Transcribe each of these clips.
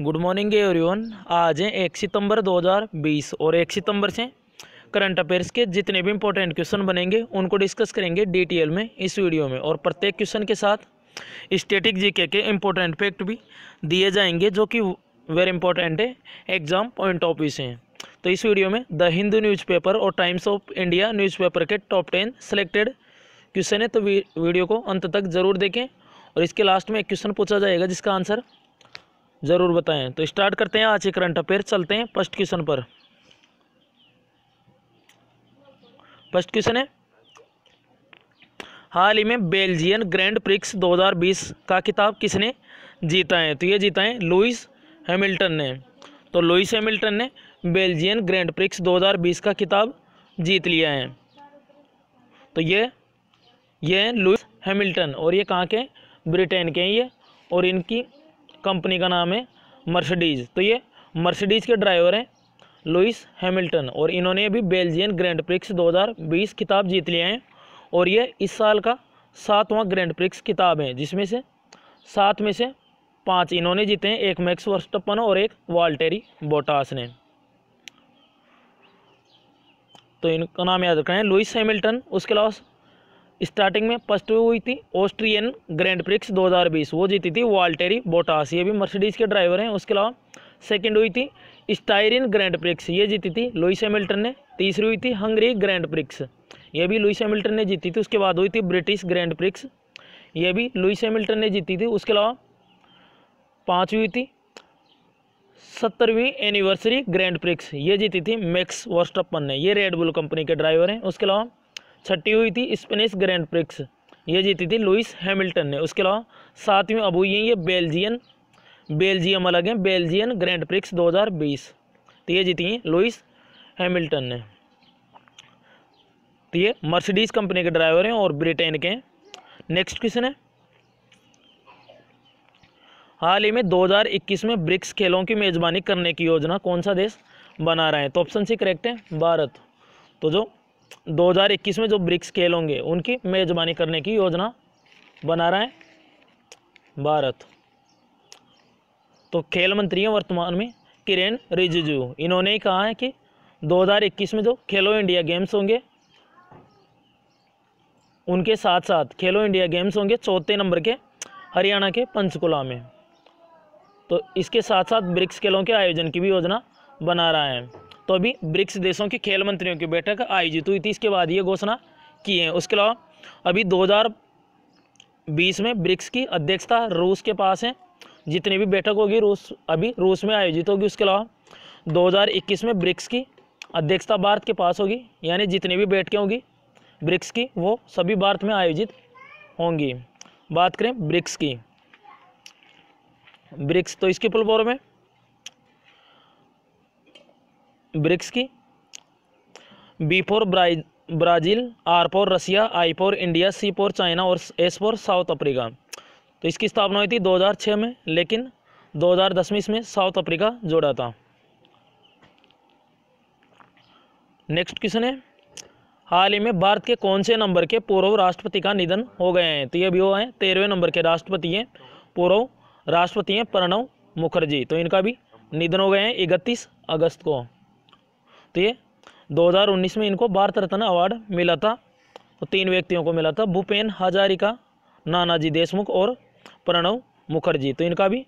good morning everyone आज है एक सितंबर 2020 और एक सितंबर से करंट अफेयर्स के जितने भी इंपॉर्टेंट क्वेश्चन बनेंगे उनको डिस्कस करेंगे डिटेल में इस वीडियो में और प्रत्येक क्वेश्चन के साथ स्टेटिक जीके के इम्पोर्टेंट फैक्ट भी दिए जाएंगे जो कि वेरी इंपॉर्टेंट है एग्जाम पॉइंट ऑफ व्यू से हैं तो इस वीडियो में द हिंदू न्यूज़पेपर और टाइम्स ऑफ इंडिया न्यूज़पेपर के टॉप टेन सेलेक्टेड क्वेश्चन है तो वीडियो को अंत तक ज़रूर देखें और इसके लास्ट में एक क्वेश्चन पूछा जाएगा जिसका आंसर ज़रूर बताएं तो स्टार्ट करते हैं आज के करंट अफेयर चलते हैं फर्स्ट क्वेश्चन पर फर्स्ट क्वेश्चन है हाल ही में बेल्जियन ग्रैंड प्रिक्स 2020 का किताब किसने जीता है तो ये जीता है लुइस हैमिल्टन ने तो लुइस हैमिल्टन ने बेल्जियन ग्रैंड प्रिक्स 2020 का किताब जीत लिया है तो ये ये लुइस हैमिल्टन और ये कहाँ के ब्रिटेन के हैं ये और इनकी कंपनी का नाम है मर्सिडीज़ तो ये मर्सिडीज़ के ड्राइवर हैं लुइस हैमिल्टन और इन्होंने अभी बेल्जियन ग्रैंड प्रिक्स 2020 किताब जीत लिया है और ये इस साल का सातवां ग्रैंड प्रिक्स किताब है जिसमें से सात में से पांच इन्होंने जीते हैं एक मैक्स वर्स्टपन और एक वाल्टेरी बोटास ने तो इनका नाम याद रखना है लुइस हैमिल्टन उसके अलावा स्टार्टिंग में फर्स्ट हुई थी ऑस्ट्रियन ग्रैंड प्रिक्स 2020 वो जीती थी वाल्टेरी बोटास ये भी मर्सिडीज़ के ड्राइवर हैं उसके अलावा सेकंड हुई थी स्टायरिन ग्रैंड प्रिक्स ये जीती थी लुइस हेमिल्टन ने तीसरी हुई थी हंगरी ग्रैंड प्रिक्स ये भी लुइस हेमिल्टन ने जीती थी उसके बाद हुई थी ब्रिटिश ग्रैंड प्रिक्स ये भी लुइस हेमिल्टन ने जीती थी उसके अलावा पाँचवीं हुई थी सत्तरवीं एनिवर्सरी ग्रैंड प्रिक्स ये जीती थी मैक्स वर्स्टअपन ने ये रेडबुल कंपनी के ड्राइवर हैं उसके अलावा छठी हुई थी स्पेनिश ग्रैंड प्रिक्स ये जीती थी लुइस हैमिल्टन ने उसके अलावा सातवीं अब हुई है ये बेल्जियन बेल्जियम अलग है बेल्जियन ग्रैंड प्रिक्स 2020 तो ये जीती हैं लुइस हैमिल्टन ने तो ये मर्सिडीज कंपनी के ड्राइवर हैं और ब्रिटेन के हैं नेक्स्ट क्वेश्चन है हाल ही में 2021 में ब्रिक्स खेलों की मेज़बानी करने की योजना कौन सा देश बना रहा है तो ऑप्शन सी करेक्ट है भारत तो जो 2021 में जो ब्रिक्स खेल होंगे उनकी मेज़बानी करने की योजना बना रहा है भारत तो खेल मंत्री हैं वर्तमान में किरेन रिजिजू इन्होंने ही कहा है कि 2021 में जो खेलो इंडिया गेम्स होंगे उनके साथ साथ खेलो इंडिया गेम्स होंगे चौथे नंबर के हरियाणा के पंचकुला में तो इसके साथ साथ ब्रिक्स खेलों के आयोजन की भी योजना बना रहा है तो अभी ब्रिक्स देशों के खेल मंत्रियों की बैठक आयोजित हुई थी इसके बाद ये घोषणा की है उसके अलावा अभी 2020 में ब्रिक्स की अध्यक्षता रूस के पास है जितनी भी बैठक होगी रूस अभी रूस में आयोजित होगी उसके अलावा 2021 में ब्रिक्स की अध्यक्षता भारत के पास होगी यानी जितनी भी बैठकें होंगी ब्रिक्स की वो सभी भारत में आयोजित होंगी बात करें ब्रिक्स की ब्रिक्स तो इसके फुल में है ब्रिक्स की B for Brazil R for Russia I for India C for China और एस फोर साउथ अफ्रीका तो इसकी स्थापना हुई थी 2006 में लेकिन 2010 में इसमें साउथ अफ्रीका जोड़ा था नेक्स्ट क्वेश्चन है हाल ही में भारत के कौन से नंबर के पूर्व राष्ट्रपति का निधन हो गए हैं तो ये भी वो हैं तेरहवें नंबर के राष्ट्रपति हैं पूर्व राष्ट्रपति हैं प्रणव मुखर्जी तो इनका भी निधन हो गए हैं इकतीस अगस्त को तो ये 2019 में इनको भारत रत्न अवार्ड मिला था तो तीन व्यक्तियों को मिला था भूपेन हजारिका नानाजी देशमुख और प्रणव मुखर्जी तो इनका भी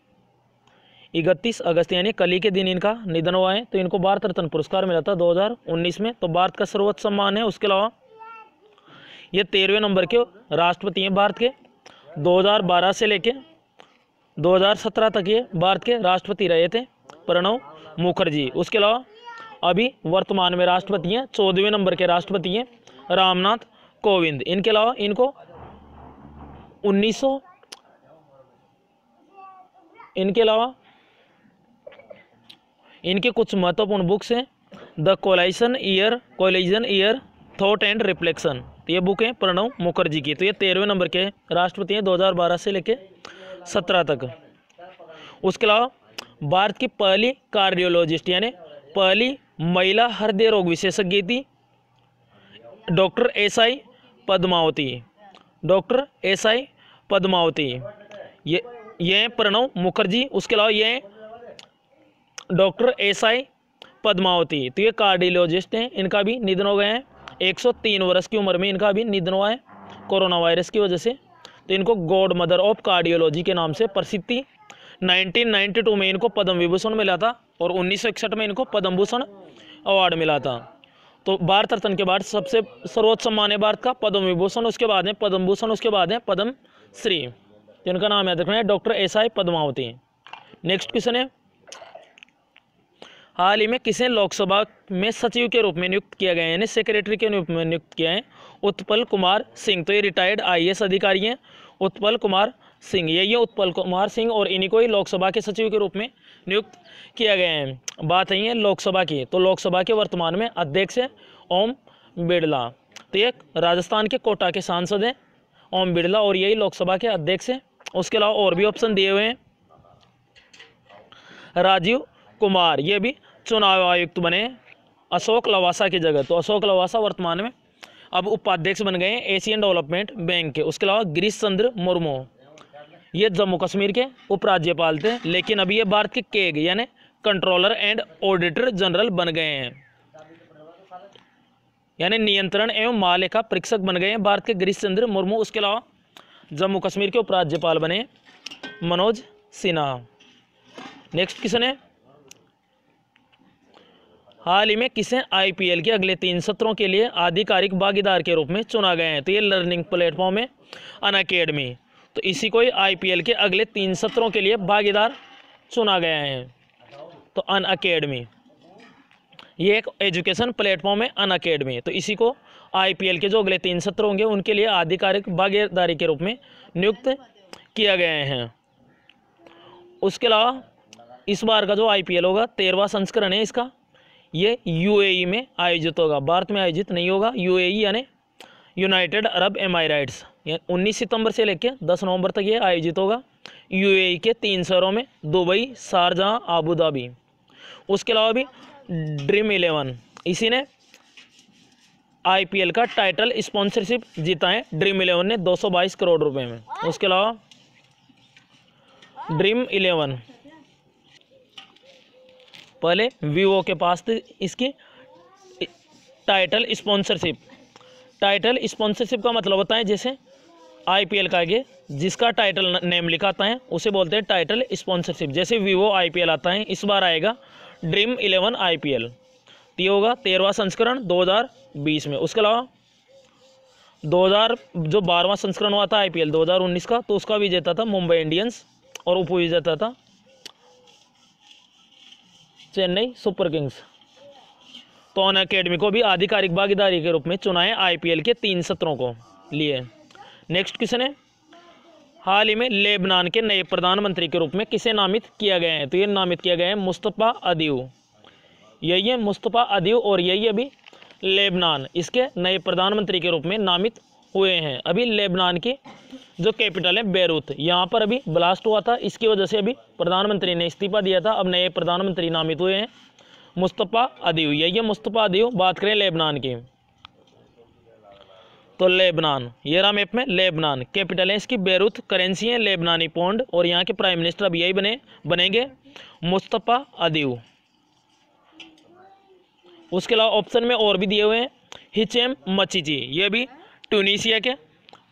इकतीस अगस्त यानी कली के दिन इनका निधन हुआ है तो इनको भारत रत्न पुरस्कार मिला था 2019 में तो भारत का सर्वोच्च सम्मान है उसके अलावा ये तेरहवें नंबर के राष्ट्रपति हैं भारत के 2012 से लेके 2017 तक ये भारत के राष्ट्रपति रहे थे प्रणव मुखर्जी उसके अलावा अभी वर्तमान में राष्ट्रपति हैं चौदहवें नंबर के राष्ट्रपति हैं रामनाथ कोविंद इनके अलावा इनको उन्नीस इनके अलावा इनके कुछ महत्वपूर्ण बुक्स हैं the coalition year coalition year thought and reflection तो ये बुक है प्रणव मुखर्जी की तो ये तेरहवें नंबर के राष्ट्रपति हैं 2012 से लेके 17 तक उसके अलावा भारत की पहली कार्डियोलॉजिस्ट यानी पहली महिला हृदय रोग विशेषज्ञ थी doctor S I Padmavati doctor S I Padmavati ये ये प्रणव मुखर्जी उसके अलावा ये डॉक्टर एस आई पद्मावती तो ये कार्डियोलॉजिस्ट हैं इनका भी निधन हो गए हैं 103 वर्ष की उम्र में इनका भी निधन हुआ है कोरोना वायरस की वजह से तो इनको गॉड मदर ऑफ कार्डियोलॉजी के नाम से प्रसिद्ध थी नाइनटीन में इनको पद्म विभूषण मिला था और उन्नीस में इनको पद्म भूषण अवार्ड मिला था तो भारत रत्न के बाद सबसे सर्वोच्च सम्मान है भारत का पद्म विभूषण उसके बाद है पद्म भूषण उसके बाद है पद्म श्री जिनका नाम याद रखना है doctor S I Padmavati next question है हाल ही में किसे लोकसभा में सचिव के रूप में नियुक्त किया गया है यानी सेक्रेटरी के रूप में नियुक्त किया है उत्पल कुमार सिंह तो ये रिटायर्ड आई अधिकारी हैं उत्पल कुमार सिंह ये ये उत्पल कुमार सिंह और इन्हीं को ही लोकसभा के सचिव के रूप में नियुक्त किया गया है बात यही है लोकसभा की तो लोकसभा के वर्तमान में अध्यक्ष हैं ओम बिड़ला तो एक राजस्थान के कोटा के सांसद हैं ओम बिड़ला और यही लोकसभा के अध्यक्ष हैं उसके अलावा और भी ऑप्शन दिए हुए हैं राजीव कुमार ये भी चुनाव आयुक्त बने अशोक लवासा की जगह तो अशोक लवासा वर्तमान में अब उपाध्यक्ष बन गए हैं एशियन डेवलपमेंट बैंक के उसके अलावा गिरीश चंद्र मुर्मू ये जम्मू कश्मीर के उपराज्यपाल थे लेकिन अभी ये भारत के केग यानी कंट्रोलर एंड ऑडिटर जनरल बन गए हैं यानी नियंत्रण एवं महालेखा परीक्षक बन गए हैं भारत के गिरीश चंद्र मुर्मू उसके अलावा जम्मू कश्मीर के उपराज्यपाल बने मनोज सिन्हा नेक्स्ट क्वेश्चन है हाल ही में किसे आईपीएल के अगले तीन सत्रों के लिए आधिकारिक भागीदार के रूप में चुना गया है तो ये लर्निंग प्लेटफॉर्म है अन अकेडमी तो इसी को ही आईपीएल के अगले तीन सत्रों के लिए भागीदार चुना गया है तो अन अकेडमी ये एक एजुकेशन प्लेटफॉर्म है अन अकेडमी तो इसी को आईपीएल के जो अगले तीन सत्र होंगे उनके लिए आधिकारिक भागीदारी के रूप में नियुक्त किया गया है उसके अलावा इस बार का जो आईपीएल होगा तेरहवा संस्करण है इसका ये यूएई e में आयोजित होगा भारत में आयोजित नहीं होगा यूएई e यानी यूनाइटेड अरब एमायराइट्स उन्नीस सितंबर से लेकर दस नवंबर तक ये आयोजित होगा यूएई के तीन शहरों में दुबई शारजहाँ आबू धाबी उसके अलावा भी ड्रीम इलेवन इसी ने आईपीएल का टाइटल स्पॉन्सरशिप जीता है ड्रीम इलेवन ने 222 करोड़ रुपए में उसके अलावा ड्रीम इलेवन पहले वीवो के पास थे इसकी टाइटल स्पॉन्सरशिप टाइटल स्पॉन्सरशिप का मतलब होता है जैसे आईपीएल का आगे जिसका टाइटल नेम लिखा आता है उसे बोलते हैं टाइटल स्पॉन्सरशिप जैसे वीवो आईपीएल आता है इस बार आएगा ड्रीम इलेवन आईपीएल तो ये होगा तेरहवा संस्करण 2020 में उसके अलावा 2000 जो बारहवा संस्करण हुआ था आईपीएल 2019 का तो उसका विजेता था मुंबई इंडियंस और उपविजेता था चेन्नई सुपर किंग्स तो अन अकेडमी को भी आधिकारिक भागीदारी के रूप में चुनाए आईपीएल के तीन सत्रों को लिए नेक्स्ट क्वेश्चन है हाल ही में लेबनान के नए प्रधानमंत्री के रूप में किसे नामित किया गया है तो ये नामित किया गया है मुस्तफ़ा अदीव यही है मुस्तफ़ा अदीव और यही अभी लेबनान इसके नए प्रधानमंत्री के रूप में नामित हुए हैं अभी लेबनान की जो कैपिटल है बैरूत यहाँ पर अभी ब्लास्ट हुआ था इसकी वजह से अभी प्रधानमंत्री ने इस्तीफा दिया था अब नए प्रधानमंत्री नामित हुए हैं मुस्तफ़ा अदीव यही है मुस्तफ़ा अदीव बात करें लेबनान की तो लेबनान ये रहा मैप में लेबनान कैपिटल है इसकी बेरूत करेंसी है लेबनानी पौंड और यहाँ के प्राइम मिनिस्टर अब यही बने बनेंगे मुस्तफ़ा अदीव उसके अलावा ऑप्शन में और भी दिए हुए हैं हिचेम मचीची ये भी ट्यूनीशिया के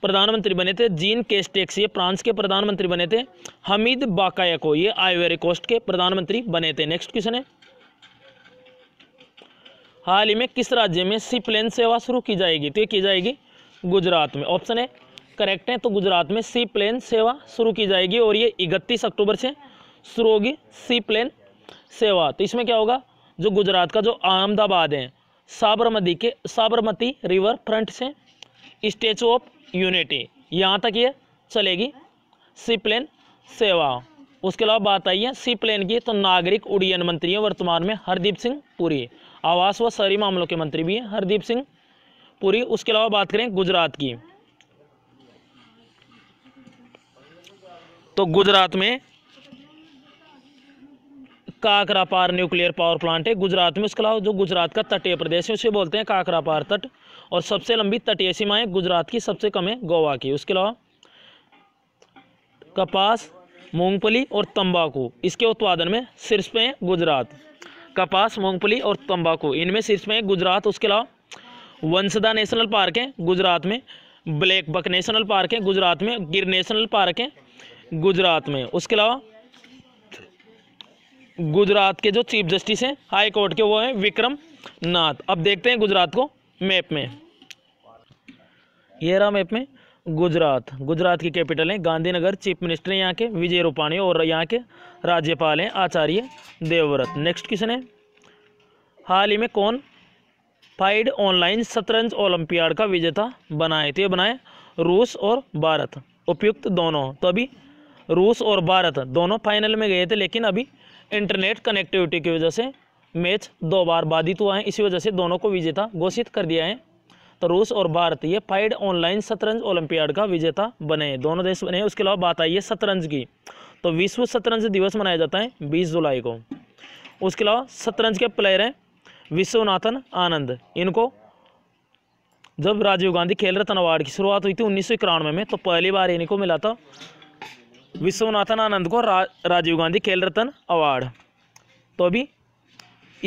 प्रधानमंत्री बने थे जीन केस्टेक्स ये फ्रांस के प्रधानमंत्री बने थे हमीद बाकायको ये आईवेरी कोस्ट के प्रधानमंत्री बने थे नेक्स्ट क्वेश्चन है हाल ही में किस राज्य में सीप्लेन सेवा शुरू की जाएगी तो ये की जाएगी गुजरात में ऑप्शन है करेक्ट है तो गुजरात में सी प्लेन सेवा शुरू की जाएगी और ये इकतीस अक्टूबर से शुरू होगी सी प्लेन सेवा तो इसमें क्या होगा जो गुजरात का जो अहमदाबाद है साबरमती के साबरमती रिवर फ्रंट से स्टेचू ऑफ यूनिटी यहाँ तक ये चलेगी सी प्लेन सेवा उसके अलावा बात आई है सी प्लेन की तो नागरिक उड्डयन मंत्री हैं वर्तमान में हरदीप सिंह पुरी आवास व शहरी मामलों के मंत्री भी हैं हरदीप सिंह पूरी उसके अलावा बात करें गुजरात की तो गुजरात में काकरापार न्यूक्लियर पावर प्लांट है गुजरात में उसके अलावा जो गुजरात का तटीय प्रदेश है उसे बोलते हैं काकरापार तट और सबसे लंबी तटीय सीमा है गुजरात की सबसे कम है गोवा की उसके अलावा कपास मूंगफली और तंबाकू इसके उत्पादन में शीर्ष पे है गुजरात कपास मूंगफली और तंबाकू इनमें शीर्ष पे है गुजरात उसके अलावा वंशदा नेशनल पार्क है गुजरात में ब्लैक बक नेशनल पार्क है गुजरात में गिर नेशनल पार्क है गुजरात में उसके अलावा गुजरात के जो चीफ जस्टिस हैं हाई कोर्ट के वो हैं विक्रम नाथ अब देखते हैं गुजरात को मैप में ये रहा मैप में गुजरात गुजरात की कैपिटल है गांधीनगर चीफ मिनिस्टर हैं यहाँ के विजय रूपाणी और यहाँ के राज्यपाल हैं आचार्य देवव्रत नेक्स्ट क्वेश्चन है हाल ही में कौन फाइड ऑनलाइन शतरंज ओलंपियाड का विजेता बनाए तो ये बनाए रूस और भारत उपयुक्त दोनों तो अभी रूस और भारत दोनों फाइनल में गए थे लेकिन अभी इंटरनेट कनेक्टिविटी की वजह से मैच दो बार बाधित हुआ है इसी वजह से दोनों को विजेता घोषित कर दिया है तो रूस और भारत ये फाइड ऑनलाइन शतरंज ओलंपियाड का विजेता बने दोनों देश बने उसके अलावा बात आई है शतरंज की तो विश्व शतरंज दिवस मनाया जाता है बीस जुलाई को उसके अलावा शतरंज के प्लेयर हैं विश्वनाथन आनंद इनको जब राजीव गांधी खेल रत्न अवार्ड की शुरुआत हुई थी उन्नीस में तो पहली बार इनको मिला था विश्वनाथन आनंद को रा, राजीव गांधी खेल रत्न अवार्ड तो अभी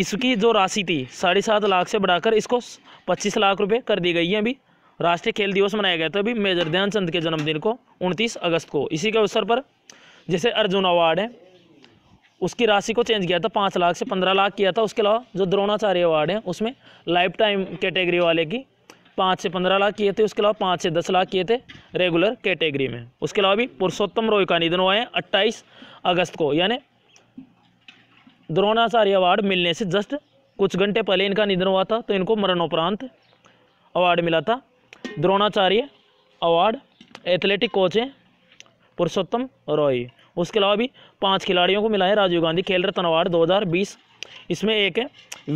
इसकी जो राशि थी साढ़े सात लाख से बढ़ाकर इसको पच्चीस लाख रुपए कर दी गई है अभी राष्ट्रीय खेल दिवस मनाया गया था अभी मेजर ध्यानचंद के जन्मदिन को उनतीस अगस्त को इसी के अवसर पर जैसे अर्जुन अवार्ड है उसकी राशि को चेंज किया था पाँच लाख से पंद्रह लाख किया था उसके अलावा जो द्रोणाचार्य अवार्ड है उसमें लाइफ टाइम कैटेगरी वाले की पाँच से पंद्रह लाख किए थे उसके अलावा पाँच से दस लाख किए थे रेगुलर कैटेगरी में उसके अलावा भी पुरुषोत्तम रॉय का निधन हुआ है अट्ठाईस अगस्त को यानी द्रोणाचार्य अवार्ड मिलने से जस्ट कुछ घंटे पहले इनका निधन हुआ था तो इनको मरणोपरांत अवार्ड मिला था द्रोणाचार्य अवार्ड एथलेटिक कोच हैं पुरुषोत्तम रॉय उसके अलावा भी पाँच खिलाड़ियों को मिला है राजीव गांधी खेल रत्न अवार्ड दो इसमें एक है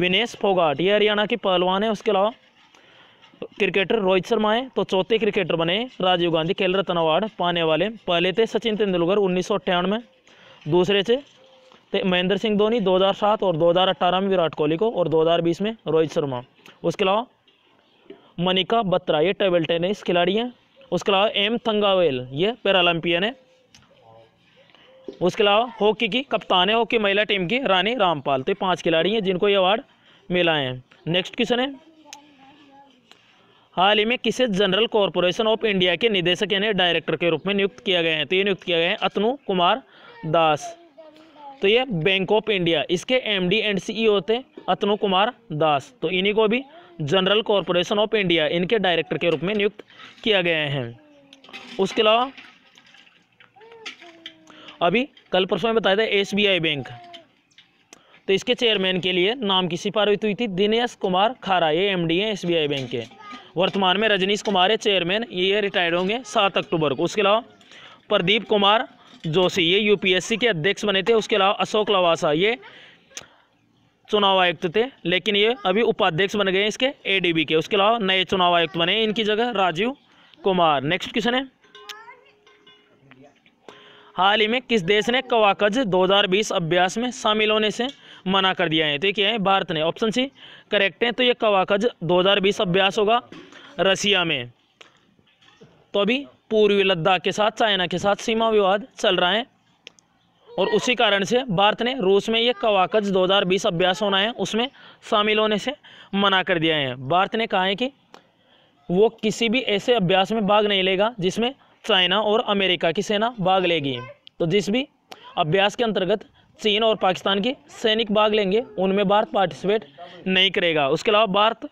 विनेश फोगाट ये हरियाणा के पहलवान है उसके अलावा क्रिकेटर रोहित शर्मा है तो चौथे क्रिकेटर बने राजीव गांधी खेल रत्न अवार्ड पाने वाले पहले थे सचिन तेंदुलकर उन्नीस में दूसरे थे महेंद्र सिंह धोनी 2007 और 2018 में विराट कोहली को और 2020 में रोहित शर्मा उसके अलावा मनिका बत्रा ये टेबल टेनिस खिलाड़ी हैं उसके अलावा एम थंगावेल ये पैरालंपियन है उसके अलावा हॉकी की कप्तान है हॉकी महिला टीम की रानी रामपाल तो ये पांच खिलाड़ी हैं जिनको ये अवार्ड मिला है नेक्स्ट क्वेश्चन है हाल ही में किसे जनरल कॉरपोरेशन ऑफ इंडिया के निदेशक यानी डायरेक्टर के रूप में नियुक्त किया गया है तो ये नियुक्त किया गया है अतनु कुमार दास तो ये बैंक ऑफ इंडिया इसके एम एंड सीईओ थे अतनु कुमार दास तो इन्हीं को भी जनरल कॉरपोरेशन ऑफ इंडिया इनके डायरेक्टर के रूप में नियुक्त किया गया है उसके अलावा अभी कल परसों में बताया था एसबीआई बैंक तो इसके चेयरमैन के लिए नाम की सिफारिश हुई थी दिनेश कुमार खारा ये एम डी हैं एस बैंक के वर्तमान में रजनीश कुमार है चेयरमैन ये रिटायर्ड होंगे सात अक्टूबर को उसके अलावा प्रदीप कुमार जोशी ये यूपीएससी के अध्यक्ष बने थे उसके अलावा अशोक लवासा ये चुनाव आयुक्त थे लेकिन ये अभी उपाध्यक्ष बन गए इसके एडीबी के उसके अलावा नए चुनाव आयुक्त बने इनकी जगह राजीव कुमार नेक्स्ट क्वेश्चन है हाल ही में किस देश ने कवाकज 2020 अभ्यास में शामिल होने से मना कर दिया है तो ये क्या है भारत ने ऑप्शन सी करेक्ट है तो ये कवाकज 2020 अभ्यास होगा रसिया में तो अभी पूर्वी लद्दाख के साथ चाइना के साथ सीमा विवाद चल रहा है और उसी कारण से भारत ने रूस में ये कवाकज 2020 अभ्यास होना है उसमें शामिल होने से मना कर दिया है भारत ने कहा है कि वो किसी भी ऐसे अभ्यास में भाग नहीं लेगा जिसमें चाइना और अमेरिका की सेना भाग लेगी तो जिस भी अभ्यास के अंतर्गत चीन और पाकिस्तान के सैनिक भाग लेंगे उनमें भारत पार्टिसिपेट नहीं करेगा उसके अलावा भारत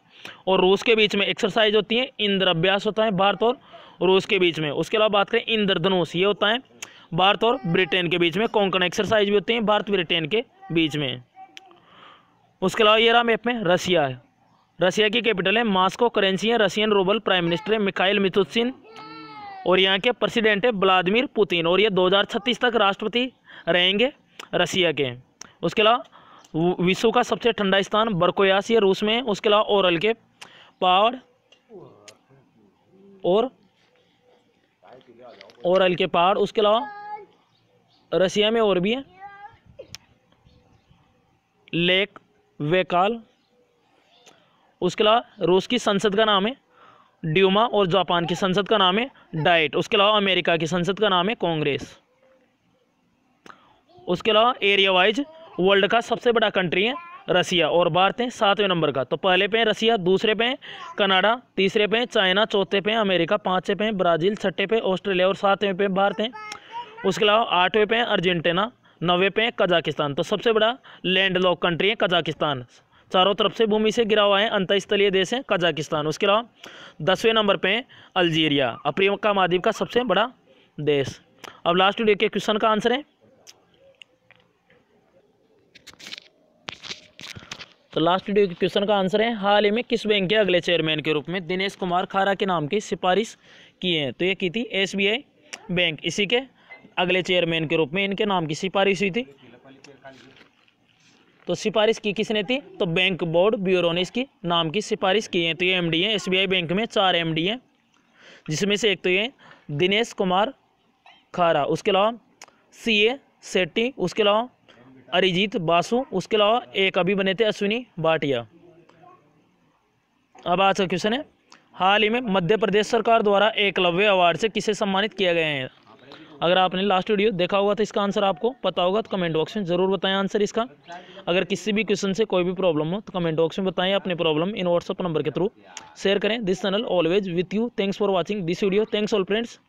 और रूस के बीच में एक्सरसाइज होती है इंद्र अभ्यास होता है भारत और रूस के बीच में उसके अलावा बात करें इंद्रधनुष ये होता है भारत और ब्रिटेन के बीच में कोंकण एक्सरसाइज भी होती है भारत ब्रिटेन के बीच में उसके अलावा ये रहा मैप में रसिया है रसिया की कैपिटल है मास्को करेंसी है रशियन रूबल प्राइम मिनिस्टर है मिखाइल मिथुसिन और यहाँ के प्रेसिडेंट है व्लादिमिर पुतिन और ये 2036 तक राष्ट्रपति रहेंगे रसिया के उसके अलावा विश्व का सबसे ठंडा स्थान बरकोयास ये रूस में उसके अलावा ओरल के पहाड़ और ओरल के पहाड़ उसके अलावा रसिया में और भी है लेक वेकाल उसके अलावा रूस की संसद का नाम है ड्यूमा और जापान की संसद का नाम है डाइट उसके अलावा अमेरिका की संसद का नाम है कांग्रेस उसके अलावा एरिया वाइज वर्ल्ड का सबसे बड़ा कंट्री है रसिया और भारत है सातवें नंबर का तो पहले पे है रसिया दूसरे पे है कनाडा तीसरे पे है चाइना चौथे पे है अमेरिका पाँचवें पे है ब्राज़ील छठे पे ऑस्ट्रेलिया और सातवें पे भारत है उसके अलावा आठवें पे है अर्जेंटीना नवे पे है कजाकिस्तान तो सबसे बड़ा लैंड लॉक कंट्री है कजाकिस्तान चारों तरफ से भूमि से गिरा हुआ है अंतस्थलीय देश है कजाकिस्तान उसके अलावा दसवें नंबर पे अल्जीरिया अफ्रीका महाद्वीप का सबसे बड़ा देश अब लास्ट वीडियो के क्वेश्चन का आंसर है तो लास्ट वीडियो के क्वेश्चन का आंसर है हाल ही में किस बैंक के अगले चेयरमैन के रूप में दिनेश कुमार खारा के नाम की सिफारिश की है तो ये की थी एस बैंक इसी के अगले चेयरमैन के रूप में इनके नाम की सिफारिश हुई थी तो सिफारिश की किसने थी तो बैंक बोर्ड ब्यूरो ने इसकी नाम की सिफारिश की है तो ये एम डी है एस बैंक में चार एम डी हैं जिसमें से एक तो ये दिनेश कुमार खारा उसके अलावा सी ए सेट्टी उसके अलावा अरिजीत बासु उसके अलावा एक अभी बने थे अश्विनी भाटिया अब आज का क्वेश्चन है हाल ही में मध्य प्रदेश सरकार द्वारा एकलव्य अवार्ड से किसे सम्मानित किया गया है अगर आपने लास्ट वीडियो देखा होगा तो इसका आंसर आपको पता होगा तो कमेंट बॉक्स में ज़रूर बताएं आंसर इसका अगर किसी भी क्वेश्चन से कोई भी प्रॉब्लम हो तो कमेंट बॉक्स में बताएं अपनी प्रॉब्लम इन व्हाट्सअप नंबर के थ्रू शेयर करें this channel always with you thanks for watching this video thanks all friends